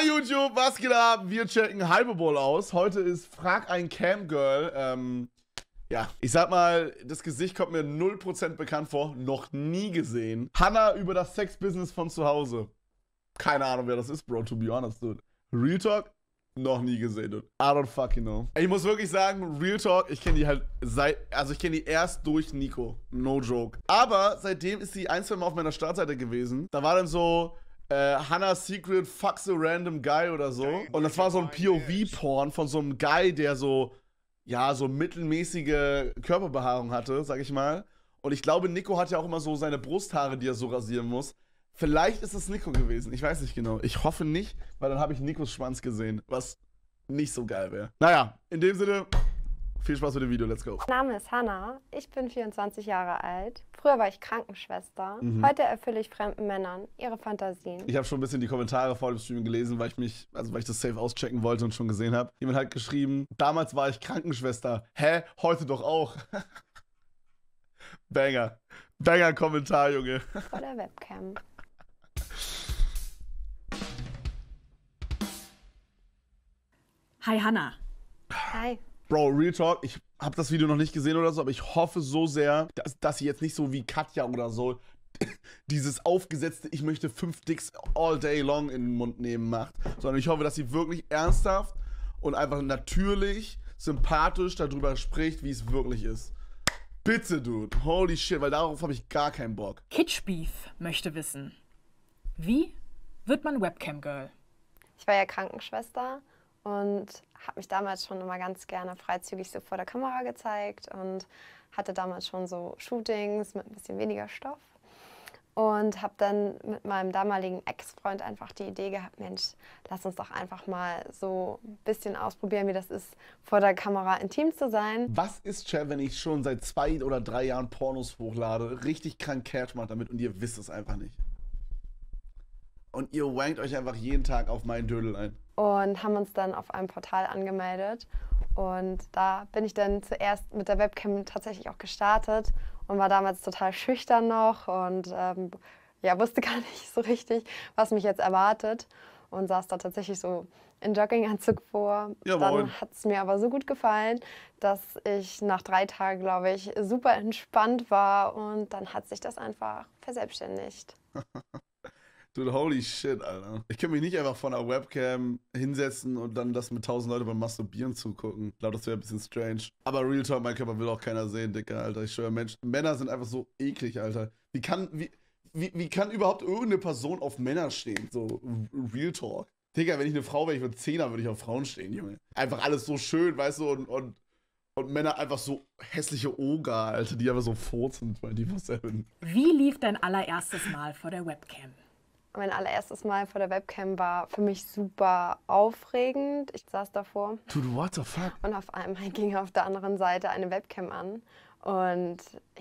Hi YouTube, was geht ab? Wir checken Hyperball aus. Heute ist Frag ein Cam Girl. Ähm, ja, ich sag mal, das Gesicht kommt mir 0% bekannt vor. Noch nie gesehen. Hanna über das Sex-Business von zu Hause. Keine Ahnung, wer das ist, Bro, to be honest, dude. Real Talk, noch nie gesehen, dude. I don't fucking know. Ich muss wirklich sagen, Real Talk, ich kenne die halt seit, also ich kenne die erst durch Nico. No joke. Aber seitdem ist sie ein, zwei Mal auf meiner Startseite gewesen. Da war dann so, äh, Hannah Secret fucks a random guy oder so. Und das war so ein POV-Porn von so einem Guy, der so, ja, so mittelmäßige Körperbehaarung hatte, sag ich mal. Und ich glaube, Nico hat ja auch immer so seine Brusthaare, die er so rasieren muss. Vielleicht ist es Nico gewesen. Ich weiß nicht genau. Ich hoffe nicht, weil dann habe ich Nikos Schwanz gesehen, was nicht so geil wäre. Naja, in dem Sinne, viel Spaß mit dem Video, let's go. Mein Name ist Hannah, ich bin 24 Jahre alt. Früher war ich Krankenschwester. Mhm. Heute erfülle ich fremden Männern ihre Fantasien. Ich habe schon ein bisschen die Kommentare vor dem Stream gelesen, weil ich mich, also weil ich das safe auschecken wollte und schon gesehen habe. Jemand hat geschrieben, damals war ich Krankenschwester. Hä? Heute doch auch. Banger. Banger Kommentar, Junge. Vor der Webcam. Hi Hannah. Hi. Bro, Real Talk, ich habe das Video noch nicht gesehen oder so, aber ich hoffe so sehr, dass, dass sie jetzt nicht so wie Katja oder so dieses aufgesetzte, ich möchte fünf Dicks all day long in den Mund nehmen macht, sondern ich hoffe, dass sie wirklich ernsthaft und einfach natürlich, sympathisch darüber spricht, wie es wirklich ist. Bitte, Dude. Holy shit, weil darauf habe ich gar keinen Bock. Kitschbeef möchte wissen, wie wird man Webcam-Girl? Ich war ja Krankenschwester und habe mich damals schon immer ganz gerne freizügig so vor der Kamera gezeigt und hatte damals schon so Shootings mit ein bisschen weniger Stoff und habe dann mit meinem damaligen Ex-Freund einfach die Idee gehabt, Mensch, lass uns doch einfach mal so ein bisschen ausprobieren, wie das ist, vor der Kamera intim zu sein. Was ist Cher, wenn ich schon seit zwei oder drei Jahren Pornos hochlade, richtig krank Cash macht damit und ihr wisst es einfach nicht? Und ihr wankt euch einfach jeden Tag auf meinen Dödel ein. Und haben uns dann auf einem Portal angemeldet. Und da bin ich dann zuerst mit der Webcam tatsächlich auch gestartet und war damals total schüchtern noch und ähm, ja, wusste gar nicht so richtig, was mich jetzt erwartet. Und saß da tatsächlich so in Jogginganzug vor. Jawohl. Dann hat es mir aber so gut gefallen, dass ich nach drei Tagen, glaube ich, super entspannt war und dann hat sich das einfach verselbstständigt. Dude, holy shit, Alter. Ich kann mich nicht einfach von einer Webcam hinsetzen und dann das mit tausend Leuten beim Masturbieren zugucken. Ich glaube, das wäre ein bisschen strange. Aber Real Talk, mein Körper will auch keiner sehen, Dicker, Alter. Ich schwöre, Mensch, Männer sind einfach so eklig, Alter. Wie kann, wie, wie, wie kann überhaupt irgendeine Person auf Männer stehen? So, Real Talk. Digga, wenn ich eine Frau wäre, ich würde Zehner, würde ich auf Frauen stehen, Junge. Einfach alles so schön, weißt du, und, und und Männer einfach so hässliche Oger, Alter, die einfach so furzen 24-7. Wie lief dein allererstes Mal vor der Webcam? mein allererstes Mal vor der Webcam war für mich super aufregend. Ich saß davor. Dude, what the fuck? Und auf einmal ging auf der anderen Seite eine Webcam an. Und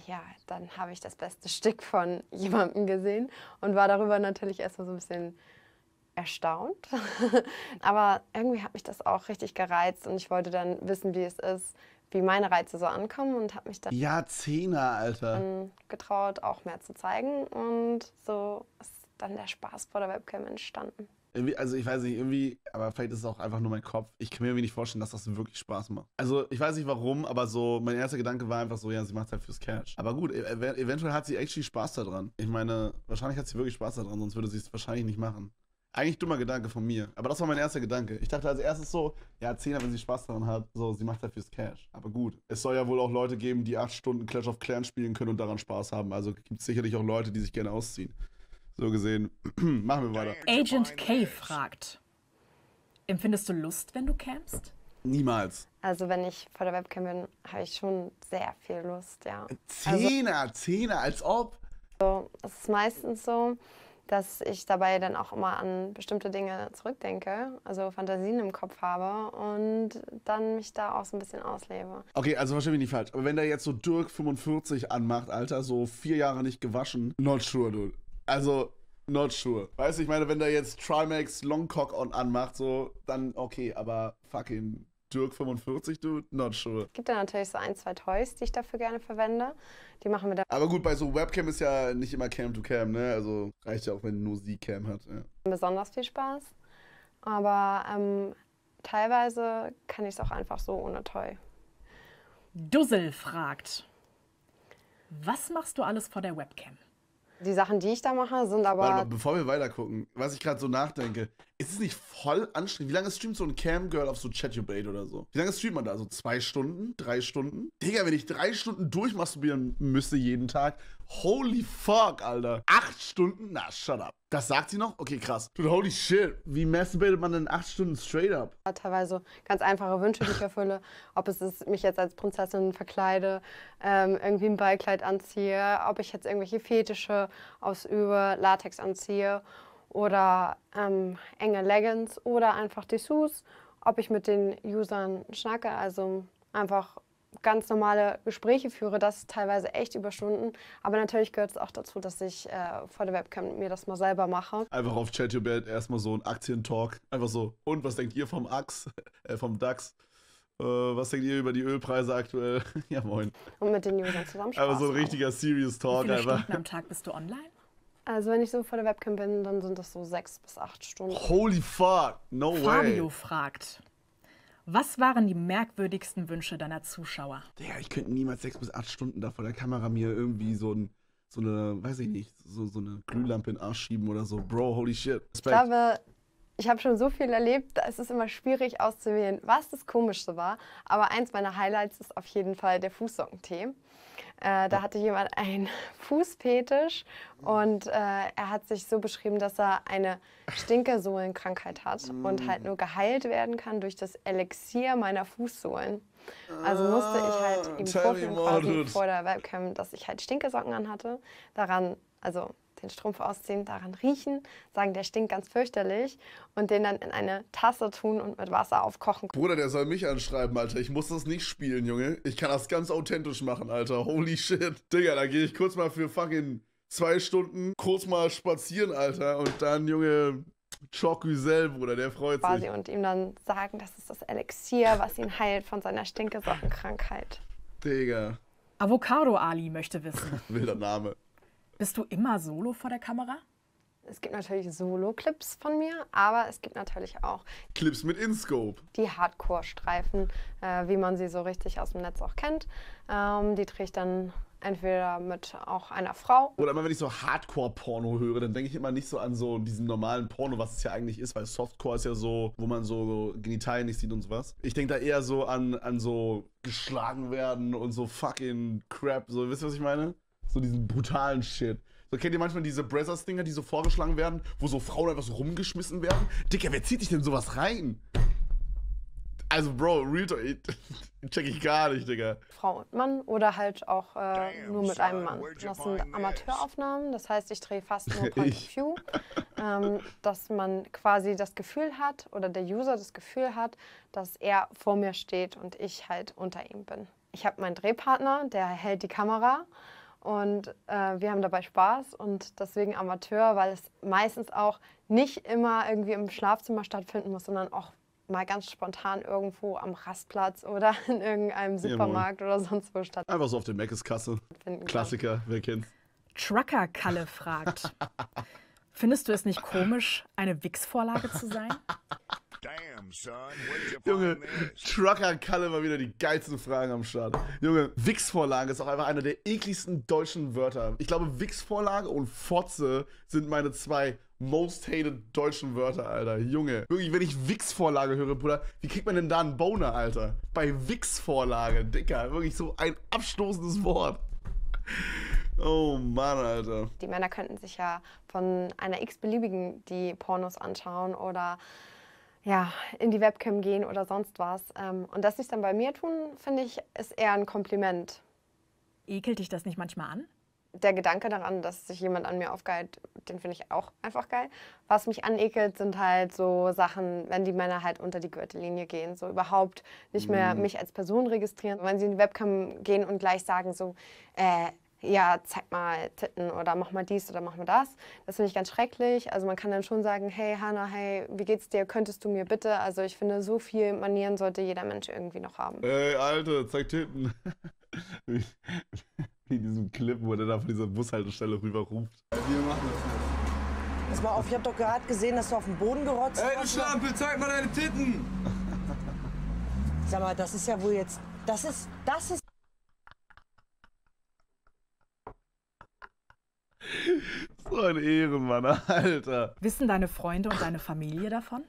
ja, dann habe ich das beste Stück von jemandem gesehen und war darüber natürlich erstmal so ein bisschen erstaunt. Aber irgendwie hat mich das auch richtig gereizt und ich wollte dann wissen, wie es ist, wie meine Reize so ankommen und habe mich dann. Ja, Zehner, Alter. Mm, getraut, auch mehr zu zeigen und so ist dann der Spaß vor der Webcam entstanden. Irgendwie, also ich weiß nicht, irgendwie, aber vielleicht ist es auch einfach nur mein Kopf. Ich kann mir irgendwie nicht vorstellen, dass das wirklich Spaß macht. Also ich weiß nicht warum, aber so mein erster Gedanke war einfach so, ja, sie macht halt fürs Cash. Aber gut, e-, ev eventuell hat sie actually Spaß daran. Ich meine, wahrscheinlich hat sie wirklich Spaß daran, sonst würde sie es wahrscheinlich nicht machen. Eigentlich dummer Gedanke von mir. Aber das war mein erster Gedanke. Ich dachte als erstes so, ja, Zehner, halt, wenn sie Spaß daran hat, so, sie macht halt fürs Cash. Aber gut, es soll ja wohl auch Leute geben, die acht Stunden Clash of Clans spielen können und daran Spaß haben. Also gibt es sicherlich auch Leute, die sich gerne ausziehen. So gesehen, machen wir weiter. Agent K fragt, empfindest du Lust, wenn du campst? Niemals. Also wenn ich vor der Webcam bin, habe ich schon sehr viel Lust, ja. Zehner, also, Zehner, als ob. So, also, es ist meistens so, dass ich dabei dann auch immer an bestimmte Dinge zurückdenke, also Fantasien im Kopf habe und dann mich da auch so ein bisschen auslebe. Okay, also verstehe mich nicht falsch, aber wenn der jetzt so Dirk 45 anmacht, Alter, so vier Jahre nicht gewaschen, not sure, dude also not sure. Weißt du, ich meine, wenn der jetzt Trimax Longcock on anmacht, so, dann okay, aber fucking Dirk 45, dude, not sure. Es gibt da natürlich so ein, zwei Toys, die ich dafür gerne verwende. Die machen wir dann. Aber gut, bei so Webcam ist ja nicht immer Cam to Cam, ne? Also reicht ja auch, wenn nur sie Cam hat. Ja. Besonders viel Spaß. Aber ähm, teilweise kann ich es auch einfach so ohne Toy. Dussel fragt: Was machst du alles vor der Webcam? Die Sachen, die ich da mache, sind aber. Warte, mal, bevor wir weiter gucken, was ich gerade so nachdenke, ist es nicht voll anstrengend? Wie lange streamt so ein Cam Girl auf so Chatubate oder so? Wie lange streamt man da? So also zwei Stunden? Drei Stunden? Digga, wenn ich drei Stunden durchmasturbieren müsste jeden Tag, Holy fuck, Alter. Acht Stunden? Na, shut up. Das sagt sie noch? Okay, krass. Dude, holy shit. Wie masturbiert man denn acht Stunden straight up? Teilweise ganz einfache Wünsche, die ich erfülle. Ob es ist, mich jetzt als Prinzessin verkleide, ähm, irgendwie ein Ballkleid anziehe, ob ich jetzt irgendwelche Fetische ausübe, Latex anziehe oder ähm, enge Leggings oder einfach Dessous. Ob ich mit den Usern schnacke, also einfach ganz normale Gespräche führe, das teilweise echt über Stunden. Aber natürlich gehört es auch dazu, dass ich äh, vor der Webcam mir das mal selber mache. Einfach auf chat ChatGPT erstmal so ein Aktientalk. Einfach so, und was denkt ihr vom AX, äh, vom DAX? Äh, was denkt ihr über die Ölpreise aktuell? ja, moin. Und mit den Usern zusammen Aber so ein richtiger auch. Serious Talk. Wie viele einfach. Stunden am Tag bist du online? Also wenn ich so vor der Webcam bin, dann sind das so sechs bis acht Stunden. Holy fuck, no Fabio way. Fabio fragt, was waren die merkwürdigsten Wünsche deiner Zuschauer? Ja, ich könnte niemals sechs bis acht Stunden da vor der Kamera mir irgendwie so ein so eine, weiß ich nicht, so, so eine Glühlampe in den Arsch schieben oder so. Bro, holy shit. Respekt. Ich glaube, ich habe schon so viel erlebt, da ist es immer schwierig auszuwählen, was das Komischste war. Aber eins meiner Highlights ist auf jeden Fall der Fußsockentee. Äh, da hatte jemand einen Fußfetisch und äh, er hat sich so beschrieben, dass er eine Stinkersohlenkrankheit hat und halt nur geheilt werden kann durch das Elixier meiner Fußsohlen. Also musste ich halt ah, ihm vorführen, vor der Webcam, dass ich halt Stinkersocken anhatte. Daran, also den Strumpf ausziehen, daran riechen, sagen, der stinkt ganz fürchterlich und den dann in eine Tasse tun und mit Wasser aufkochen. Bruder, der soll mich anschreiben, Alter. Ich muss das nicht spielen, Junge. Ich kann das ganz authentisch machen, Alter. Holy shit. Digga, da gehe ich kurz mal für fucking zwei Stunden kurz mal spazieren, Alter. Und dann, Junge, Chocusel, Bruder, der freut quasi sich. Und ihm dann sagen, das ist das Elixier, was ihn heilt von seiner Stinkesockenkrankheit. Digga. Avocado Ali möchte wissen. Wilder Name. Bist du immer solo vor der Kamera? Es gibt natürlich Solo-Clips von mir, aber es gibt natürlich auch Clips mit Inscope. Die Hardcore-Streifen, äh, wie man sie so richtig aus dem Netz auch kennt. Ähm, die drehe ich dann entweder mit auch einer Frau. Oder immer wenn ich so Hardcore-Porno höre, dann denke ich immer nicht so an so diesen normalen Porno, was es ja eigentlich ist, weil Softcore ist ja so, wo man so Genitalien nicht sieht und sowas. Ich denke da eher so an, an so geschlagen werden und so fucking Crap, so, wisst ihr, was ich meine? So diesen brutalen Shit. So kennt ihr manchmal diese brothers dinger die so vorgeschlagen werden, wo so Frauen einfach so rumgeschmissen werden? Dicker, wer zieht dich denn sowas rein? Also, Bro, Realtor, check ich gar nicht, Digga. Frau und Mann oder halt auch äh, Damn, nur mit einem Mann. Das sind Amateuraufnahmen, das heißt, ich drehe fast nur Point of View. Ähm, dass man quasi das Gefühl hat oder der User das Gefühl hat, dass er vor mir steht und ich halt unter ihm bin. Ich habe meinen Drehpartner, der hält die Kamera und äh, wir haben dabei Spaß und deswegen Amateur, weil es meistens auch nicht immer irgendwie im Schlafzimmer stattfinden muss, sondern auch mal ganz spontan irgendwo am Rastplatz oder in irgendeinem Supermarkt Jawohl. oder sonst wo stattfindet. Einfach so auf der Meckeskasse. Klassiker, Klassiker, wer kennt's? Trucker Kalle fragt. Findest du es nicht komisch, eine Wix-Vorlage zu sein? Damn, son, Junge, Trucker Kalle mal wieder die geilsten Fragen am Start. Junge, Wix-Vorlage ist auch einfach einer der ekligsten deutschen Wörter. Ich glaube, Wix-Vorlage und Fotze sind meine zwei most hated deutschen Wörter, Alter. Junge, wirklich, wenn ich Wix-Vorlage höre, Bruder, wie kriegt man denn da einen Boner, Alter? Bei Wix-Vorlage, Dicker, wirklich so ein abstoßendes Wort. Oh Mann, Alter. Die Männer könnten sich ja von einer x-beliebigen die Pornos anschauen oder ja, in die Webcam gehen oder sonst was. Ähm, und dass sie es dann bei mir tun, finde ich, ist eher ein Kompliment. Ekelt dich das nicht manchmal an? Der Gedanke daran, dass sich jemand an mir aufgeilt, den finde ich auch einfach geil. Was mich anekelt, sind halt so Sachen, wenn die Männer halt unter die Gürtellinie gehen, so überhaupt nicht mehr mm. mich als Person registrieren. Wenn sie in die Webcam gehen und gleich sagen so, äh, ja, zeig mal Titten oder mach mal dies oder mach mal das. Das finde ich ganz schrecklich. Also man kann dann schon sagen, hey Hanna, hey, wie geht's dir? Könntest du mir bitte? Also ich finde, so viel Manieren sollte jeder Mensch irgendwie noch haben. Ey, Alter, zeig Titten. wie, in diesem Clip, wo der da von dieser Bushaltestelle rüberruft. Wir machen das jetzt. Pass mal auf, ich habe doch gerade gesehen, dass du auf den Boden gerotzt hast. Ey, du Schlampe, zeig mal deine Titten! Sag mal, das ist ja wohl jetzt... Das ist... Das ist... so ein Ehrenmann, Alter. Wissen deine Freunde und deine Familie davon?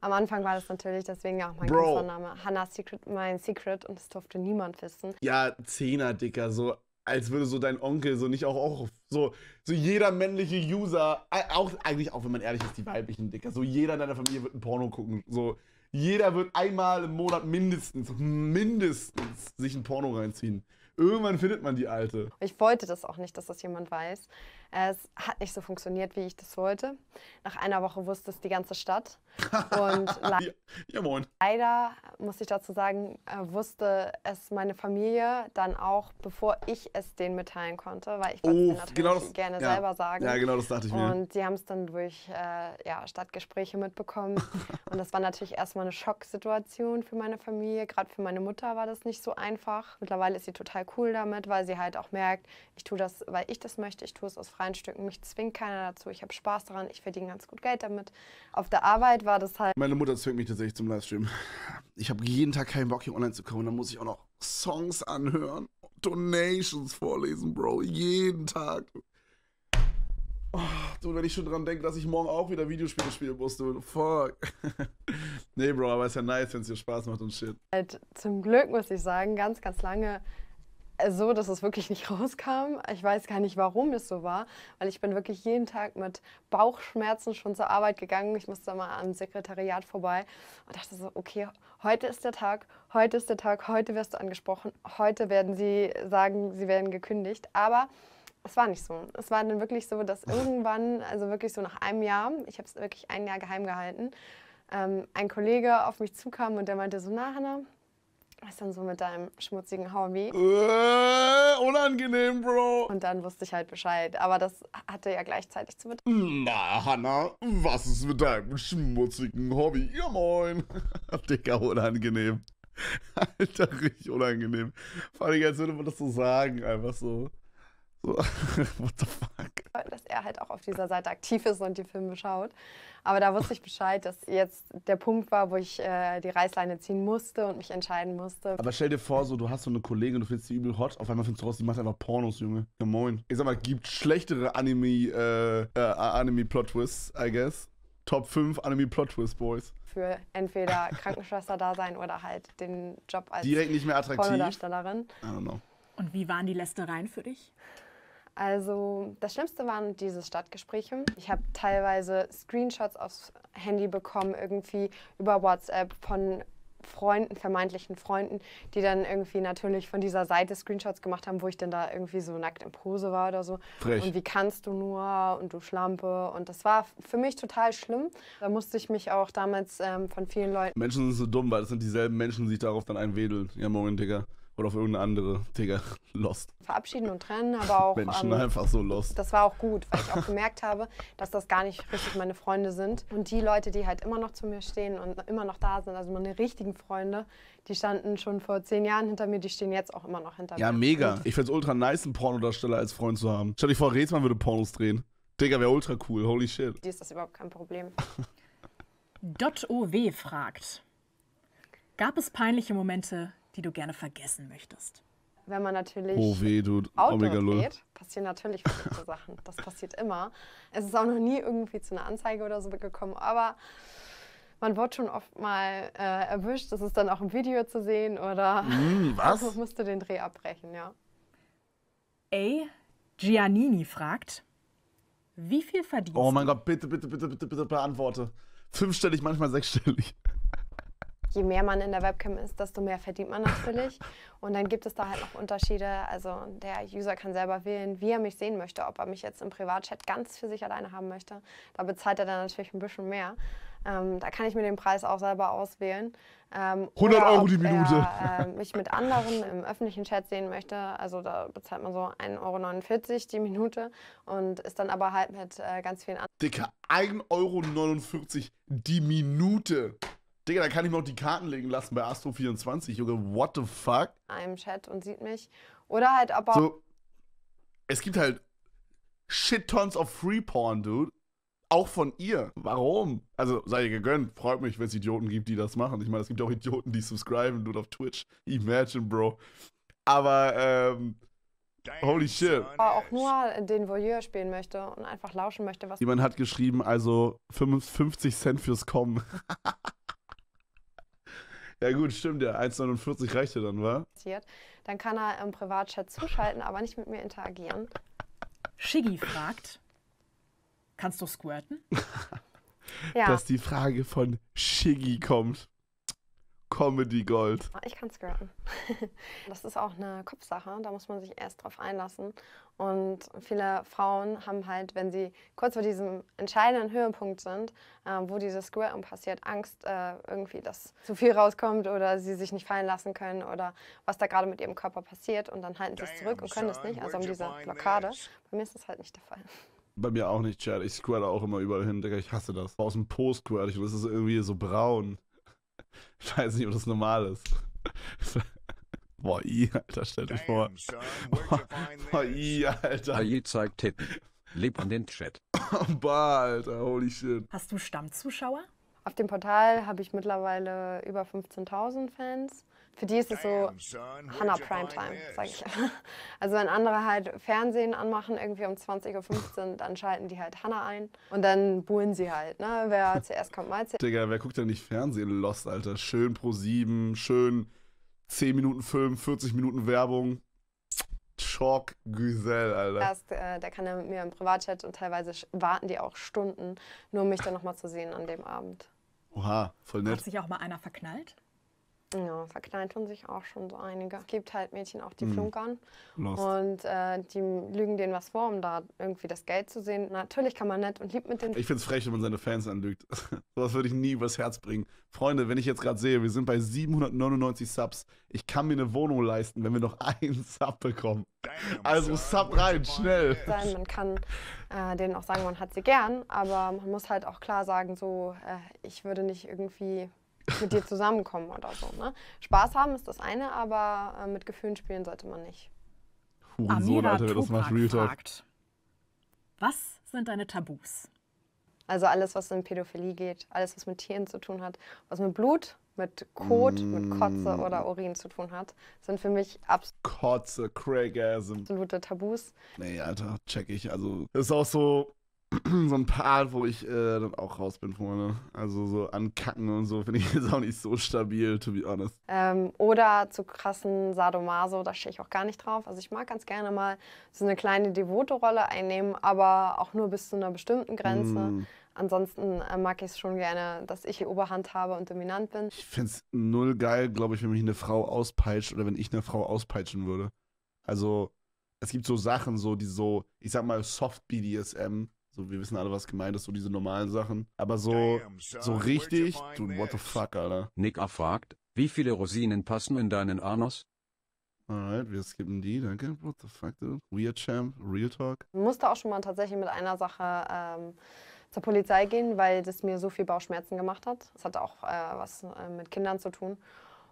Am Anfang war das natürlich deswegen auch mein Bro. Künstlername. Hannah Secret, mein Secret und das durfte niemand wissen. Ja, Zehner, Dicker, so als würde so dein Onkel so nicht auch, auch so, so jeder männliche User, äh, auch eigentlich auch wenn man ehrlich ist, die weiblichen Dicker, so jeder in deiner Familie wird ein Porno gucken, so jeder wird einmal im Monat mindestens, mindestens sich ein Porno reinziehen. Irgendwann findet man die alte. Ich wollte das auch nicht, dass das jemand weiß. Es hat nicht so funktioniert, wie ich das wollte. Nach einer Woche wusste es die ganze Stadt. Und le ja, ja, leider, muss ich dazu sagen, äh, wusste es meine Familie dann auch, bevor ich es denen mitteilen konnte, weil ich wollte oh, genau natürlich genau das, gerne ja, selber sagen. Ja, genau das dachte ich mir. Und sie haben es dann durch äh, ja, Stadtgespräche mitbekommen. und das war natürlich erstmal eine Schocksituation für meine Familie. Gerade für meine Mutter war das nicht so einfach. Mittlerweile ist sie total cool damit, weil sie halt auch merkt, ich tue das, weil ich das möchte, ich tue es aus freien Stücken. Mich zwingt keiner dazu. Ich habe Spaß daran. Ich verdiene ganz gut Geld damit. Auf der Arbeit war das halt. Meine Mutter zwingt mich tatsächlich zum Livestream. Ich habe jeden Tag keinen Bock, hier online zu kommen. Dann muss ich auch noch Songs anhören, Donations vorlesen, Bro. Jeden Tag. Oh, wenn ich schon dran denke, dass ich morgen auch wieder Videospiele spielen musste. fuck. nee, Bro, aber ist ja nice, wenn es dir Spaß macht und shit. Halt, zum Glück muss ich sagen, ganz, ganz lange so, dass es wirklich nicht rauskam. Ich weiß gar nicht, warum es so war, weil ich bin wirklich jeden Tag mit Bauchschmerzen schon zur Arbeit gegangen. Ich musste mal am Sekretariat vorbei und dachte so, okay, heute ist der Tag, heute ist der Tag, heute wirst du angesprochen, heute werden sie sagen, sie werden gekündigt. Aber es war nicht so. Es war dann wirklich so, dass irgendwann, also wirklich so nach einem Jahr, ich habe es wirklich ein Jahr geheim gehalten, ähm, ein Kollege auf mich zukam und der meinte so, na Hannah, was ist denn so mit deinem schmutzigen Hobby? Äh, unangenehm, Bro. Und dann wusste ich halt Bescheid. Aber das hatte ja gleichzeitig zu bedeuten. Na, Hanna, was ist mit deinem schmutzigen Hobby? Ja, moin. Dicker, unangenehm. Alter, richtig unangenehm. Vor allem, als würde man das so sagen, einfach so. So, what the fuck? Dass er halt auch auf dieser Seite aktiv ist und die Filme schaut. Aber da wusste ich Bescheid, dass jetzt der Punkt war, wo ich äh, die Reißleine ziehen musste und mich entscheiden musste. Aber stell dir vor, so, du hast so eine Kollegin, du findest sie übel hot, auf einmal findest du raus, die macht einfach Pornos, Junge. Ja, moin. Ich sag mal, gibt schlechtere Anime, äh, äh, Anime-Plot-Twists, I guess. Top 5 anime plot twists Boys. Für entweder Krankenschwester-Dasein oder halt den Job als Direkt nicht mehr attraktiv. Pornodarstellerin. I don't know. Und wie waren die Lästereien für dich? Also das Schlimmste waren diese Stadtgespräche. Ich habe teilweise Screenshots aufs Handy bekommen, irgendwie über WhatsApp von Freunden, vermeintlichen Freunden, die dann irgendwie natürlich von dieser Seite Screenshots gemacht haben, wo ich dann da irgendwie so nackt in Pose war oder so. Frech. Und wie kannst du nur und du Schlampe. Und das war für mich total schlimm. Da musste ich mich auch damals ähm, von vielen Leuten. Menschen sind so dumm, weil das sind dieselben Menschen, die sich darauf dann einwedeln. Ja, Moment, Digga. Oder auf irgendeine andere, Digga, lost. Verabschieden und trennen, aber auch. Menschen ähm, einfach so lost. Das war auch gut, weil ich auch gemerkt habe, dass das gar nicht richtig meine Freunde sind. Und die Leute, die halt immer noch zu mir stehen und immer noch da sind, also meine richtigen Freunde, die standen schon vor zehn Jahren hinter mir, die stehen jetzt auch immer noch hinter ja, mir. Ja, mega. ich find's ultra nice, einen Pornodarsteller als Freund zu haben. Stell dich vor, Rätsmann würde Pornos drehen. Digga, wäre ultra cool, holy shit. Die ist das überhaupt kein Problem. Dot OW fragt: Gab es peinliche Momente die du gerne vergessen möchtest? Wenn man natürlich oh, weh, du, Omega geht, passieren natürlich verrückte Sachen. Das passiert immer. Es ist auch noch nie irgendwie zu einer Anzeige oder so gekommen, aber man wird schon oft mal äh, erwischt. Das ist dann auch im Video zu sehen oder mm, was? Also musste den Dreh abbrechen, ja. A. Giannini fragt, wie viel verdienst du? Oh mein Gott, bitte, bitte, bitte, bitte, bitte beantworte. Fünfstellig, manchmal sechsstellig je mehr man in der Webcam ist, desto mehr verdient man natürlich. Und dann gibt es da halt noch Unterschiede. Also der User kann selber wählen, wie er mich sehen möchte, ob er mich jetzt im Privatchat ganz für sich alleine haben möchte. Da bezahlt er dann natürlich ein bisschen mehr. Ähm, da kann ich mir den Preis auch selber auswählen. Ähm, 100 Euro die Minute. Er, äh, mich mit anderen im öffentlichen Chat sehen möchte, also da bezahlt man so 1,49 Euro die Minute und ist dann aber halt mit äh, ganz vielen anderen. Dicker, 1,49 Euro die Minute. Digga, da kann ich mir auch die Karten legen lassen bei Astro24, Junge, what the fuck? Einem Chat und sieht mich. Oder halt aber. So, es gibt halt Shit-Tons of Free Porn, dude. Auch von ihr. Warum? Also, sei ihr gegönnt. Freut mich, wenn es Idioten gibt, die das machen. Ich meine, es gibt auch Idioten, die subscriben, dude, auf Twitch. Imagine, Bro. Aber, ähm. Holy shit. Aber auch nur den Voyeur spielen möchte und einfach lauschen möchte, was. Jemand hat geschrieben, also 50 Cent fürs Kommen. Ja gut, stimmt ja. 1,49 reichte dann, wa? Dann kann er im Privatchat zuschalten, aber nicht mit mir interagieren. Shiggy fragt, kannst du squirten? ja. Dass die Frage von Shiggy kommt. Comedy Gold. Ah, ich kann skirten. Das ist auch eine Kopfsache, da muss man sich erst drauf einlassen. Und viele Frauen haben halt, wenn sie kurz vor diesem entscheidenden Höhepunkt sind, äh, wo dieses Squirten passiert, Angst äh, irgendwie, dass zu viel rauskommt oder sie sich nicht fallen lassen können oder was da gerade mit ihrem Körper passiert und dann halten sie es zurück und können es nicht, also um diese Blockade. Bei mir ist das halt nicht der Fall. Bei mir auch nicht, Chad. Ich squirre auch immer überall hin, Digga. Ich hasse das. Aus dem Po squirre ich und es ist irgendwie so braun. Ich weiß nicht, ob das normal ist. Boah, i, Alter, stell dich vor. Boah, i, Alter. AI zeigt Titten. Leb an den Chat. Bah, Alter, holy shit. Hast du Stammzuschauer? Auf dem Portal habe ich mittlerweile über 15.000 Fans für die ist es so Hanna Primetime, sag ich. Also wenn andere halt Fernsehen anmachen, irgendwie um 20.15 Uhr, dann schalten die halt Hanna ein und dann buhlen sie halt, ne? Wer zuerst kommt, mal zuerst. Digga, wer guckt denn nicht Fernsehen Lost, Alter? Schön pro sieben, schön 10 Minuten Film, 40 Minuten Werbung. Schock Güzel, Alter. Erst, äh, der kann ja mit mir im Privatchat und teilweise warten die auch Stunden, nur um mich dann nochmal zu sehen an dem Abend. Oha, voll nett. Hat sich auch mal einer verknallt? Ja, verkleintern sich auch schon so einige. Es gibt halt Mädchen auch, die mhm. flunkern Lost. und äh, die lügen denen was vor, um da irgendwie das Geld zu sehen. Natürlich kann man nett und lieb mit denen. Ich finde es frech, wenn man seine Fans anlügt. Sowas würde ich nie übers Herz bringen. Freunde, wenn ich jetzt gerade sehe, wir sind bei 799 Subs. Ich kann mir eine Wohnung leisten, wenn wir noch einen Sub bekommen. Also Sub rein, schnell. Sein. Man kann äh, denen auch sagen, man hat sie gern, aber man muss halt auch klar sagen, so, äh, ich würde nicht irgendwie mit dir zusammenkommen oder so. Ne? Spaß haben ist das eine, aber äh, mit Gefühlen spielen sollte man nicht. Hurensohn, Alter, wer das macht, Real fragt, Was sind deine Tabus? Also alles, was in Pädophilie geht, alles, was mit Tieren zu tun hat, was mit Blut, mit Kot, mm. mit Kotze oder Urin zu tun hat, sind für mich absol Kotze, absolute Tabus. Nee, Alter, check ich. Also ist auch so, so ein Part, wo ich äh, dann auch raus bin Freunde. Also so ankacken und so finde ich jetzt auch nicht so stabil, to be honest. Ähm, oder zu krassen Sadomaso, da stehe ich auch gar nicht drauf. Also ich mag ganz gerne mal so eine kleine devote Rolle einnehmen, aber auch nur bis zu einer bestimmten Grenze. Mm. Ansonsten äh, mag ich es schon gerne, dass ich die Oberhand habe und dominant bin. Ich finde es null geil, glaube ich, wenn mich eine Frau auspeitscht oder wenn ich eine Frau auspeitschen würde. Also es gibt so Sachen, so die so, ich sag mal, Soft BDSM so, wir wissen alle, was gemeint ist, so diese normalen Sachen. Aber so, Damn, so richtig, dude, what the fuck, Alter. Nick A. fragt, wie viele Rosinen passen in deinen Anus? Alright, wir skippen die, danke. What the fuck, dude? Weird Champ, Real Talk. Ich musste auch schon mal tatsächlich mit einer Sache ähm, zur Polizei gehen, weil das mir so viel Bauchschmerzen gemacht hat. Das hat auch äh, was äh, mit Kindern zu tun.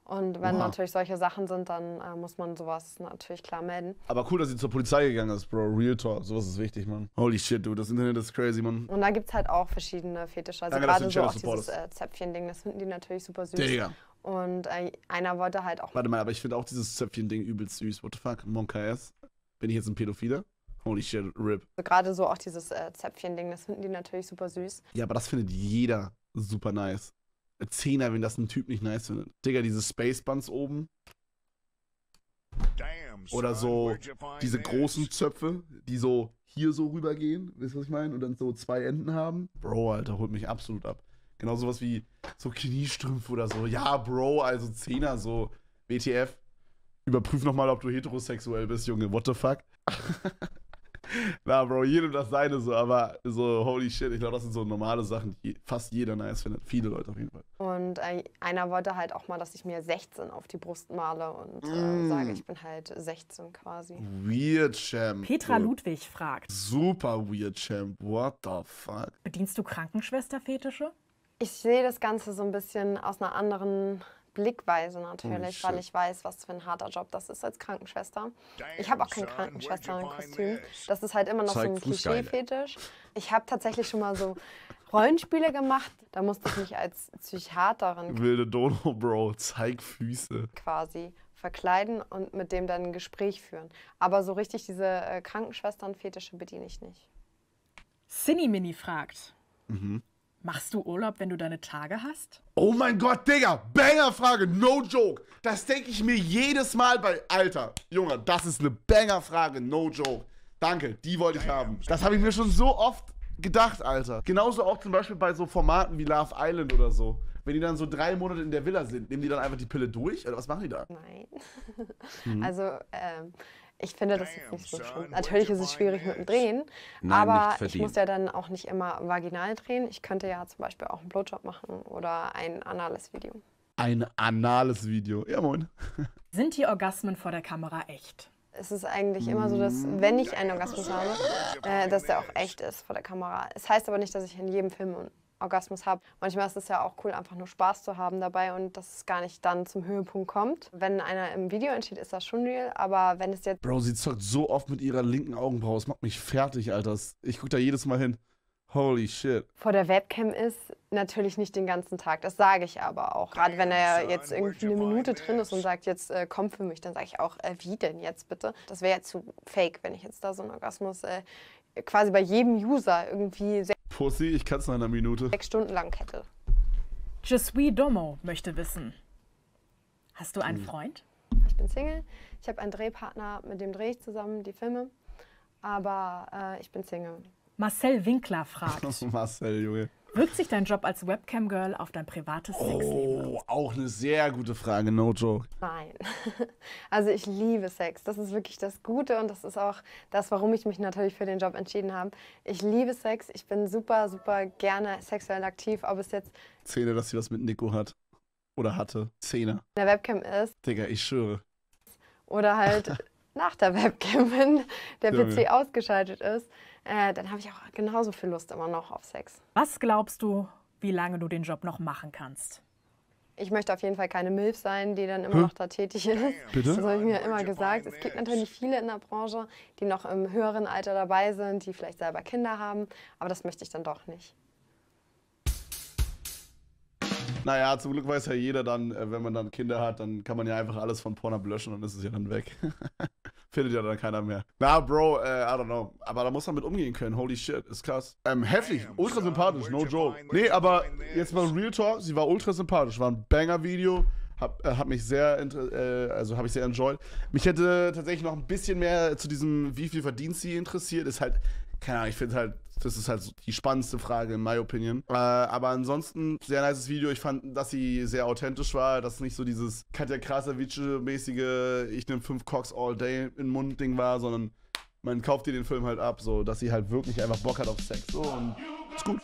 Und wenn Oha. natürlich solche Sachen sind, dann äh, muss man sowas natürlich klar melden. Aber cool, dass sie zur Polizei gegangen ist, Bro. Real Talk. Sowas ist wichtig, Mann. Holy shit, du, das Internet ist crazy, Mann. Und da gibt es halt auch verschiedene Fetische. Also gerade so auch dieses äh, Zäpfchen-Ding, das finden die natürlich super süß. Digga. Und äh, einer wollte halt auch. Warte mal, aber ich finde auch dieses Zäpfchen-Ding übelst süß. What the fuck? Monka S? Bin ich jetzt ein Pädophiler? Holy shit, RIP. Also gerade so auch dieses äh, Zäpfchen-Ding, das finden die natürlich super süß. Ja, aber das findet jeder super nice. Zehner, wenn das ein Typ nicht nice findet. Digga, diese Space Buns oben. Oder so diese großen Zöpfe, die so hier so rübergehen, wisst ihr, was ich meine? Und dann so zwei Enden haben. Bro, Alter, holt mich absolut ab. Genau sowas wie so Kniestrümpfe oder so. Ja, Bro, also Zehner, so WTF. Überprüf nochmal, ob du heterosexuell bist, Junge. What the fuck? Na, Bro, jedem das seine so, aber so, holy shit, ich glaube, das sind so normale Sachen, die fast jeder nice findet. Viele Leute auf jeden Fall. Und äh, einer wollte halt auch mal, dass ich mir 16 auf die Brust male und äh, mm. sage, ich bin halt 16 quasi. Weird Champ. Petra Ludwig fragt. Super weird Champ, what the fuck? Bedienst du Krankenschwesterfetische? Ich sehe das Ganze so ein bisschen aus einer anderen Blickweise natürlich, weil ich weiß, was für ein harter Job das ist als Krankenschwester. Ich habe auch kein Krankenschwesternkostüm. Das ist halt immer noch so ein Klischee-Fetisch. Ich habe tatsächlich schon mal so Rollenspiele gemacht. Da musste ich mich als Psychiaterin. Wilde Dono, Bro, zeig Füße. Quasi verkleiden und mit dem dann ein Gespräch führen. Aber so richtig diese äh, Krankenschwestern-Fetische bediene ich nicht. Sinny Mini fragt. Mhm. Machst du Urlaub, wenn du deine Tage hast? Oh mein Gott, Digga, Banger-Frage, no joke. Das denke ich mir jedes Mal bei, Alter, Junge, das ist eine Banger-Frage, no joke. Danke, die wollte ich haben. Das habe ich mir schon so oft gedacht, Alter. Genauso auch zum Beispiel bei so Formaten wie Love Island oder so. Wenn die dann so drei Monate in der Villa sind, nehmen die dann einfach die Pille durch? Oder was machen die da? Nein. Mhm. Also, ähm, ich finde, das ist nicht so schön. Natürlich ist es schwierig mit dem Drehen, Nein, aber ich muss ja dann auch nicht immer vaginal drehen. Ich könnte ja zum Beispiel auch einen Blowjob machen oder ein anales Video. Ein anales Video, ja moin. Sind die Orgasmen vor der Kamera echt? Es ist eigentlich immer so, dass wenn ich einen Orgasmus habe, äh, dass der auch echt ist vor der Kamera. Es das heißt aber nicht, dass ich in jedem Film Orgasmus habe. Manchmal ist es ja auch cool, einfach nur Spaß zu haben dabei und dass es gar nicht dann zum Höhepunkt kommt. Wenn einer im Video entsteht, ist das schon real, aber wenn es jetzt... Bro, sie zockt so oft mit ihrer linken Augenbraue, es macht mich fertig, Alter. Ich gucke da jedes Mal hin. Holy shit. Vor der Webcam ist natürlich nicht den ganzen Tag, das sage ich aber auch. Gerade wenn er jetzt irgendwie eine Minute drin ist und sagt, jetzt äh, komm für mich, dann sage ich auch, äh, wie denn jetzt bitte? Das wäre ja zu fake, wenn ich jetzt da so einen Orgasmus äh, quasi bei jedem User irgendwie Pussy, ich kann kann's in einer Minute. Sechs Stunden lang hätte. Je suis Domo möchte wissen. Hast du einen hm. Freund? Ich bin Single. Ich habe einen Drehpartner, mit dem drehe ich zusammen die Filme. Aber äh, ich bin Single. Marcel Winkler fragt. Marcel, Junge. Wirkt sich dein Job als Webcam-Girl auf dein privates oh, Sexleben? Oh, auch eine sehr gute Frage, no joke. Nein. Also ich liebe Sex. Das ist wirklich das Gute und das ist auch das, warum ich mich natürlich für den Job entschieden habe. Ich liebe Sex. Ich bin super, super gerne sexuell aktiv, ob es jetzt... Zähne, dass sie was mit Nico hat. Oder hatte. Zähne. In der Webcam ist. Digga, ich schwöre. Oder halt nach der Webcam, wenn der PC ausgeschaltet ist. Äh, dann habe ich auch genauso viel Lust immer noch auf Sex. Was glaubst du, wie lange du den Job noch machen kannst? Ich möchte auf jeden Fall keine Milf sein, die dann immer Hä? noch da tätig ist. Bitte? Das habe ich mir immer gesagt. Es gibt natürlich viele in der Branche, die noch im höheren Alter dabei sind, die vielleicht selber Kinder haben, aber das möchte ich dann doch nicht. Naja, zum Glück weiß ja jeder dann, äh, wenn man dann Kinder hat, dann kann man ja einfach alles von Pornhub löschen und ist es ja dann weg. findet ja dann keiner mehr. Na, Bro, äh, I don't know. Aber da muss man mit umgehen können. Holy shit, ist krass. Ähm, heftig, ultra sympathisch, no joke. Nee, aber jetzt mal Real Talk, sie war ultra sympathisch, war ein Banger-Video. Hab, äh, hab mich sehr, äh, also habe ich sehr enjoyed. Mich hätte tatsächlich noch ein bisschen mehr zu diesem, wie viel verdient sie interessiert. Ist halt, keine Ahnung, ich finde halt das ist halt die spannendste Frage, in my opinion. Äh, aber ansonsten, sehr nice Video. Ich fand, dass sie sehr authentisch war, dass nicht so dieses Katja Krasavice-mäßige, ich nehme fünf Cocks all day in den Mund-Ding war, sondern man kauft ihr den Film halt ab, so dass sie halt wirklich einfach Bock hat auf Sex. So und ist gut.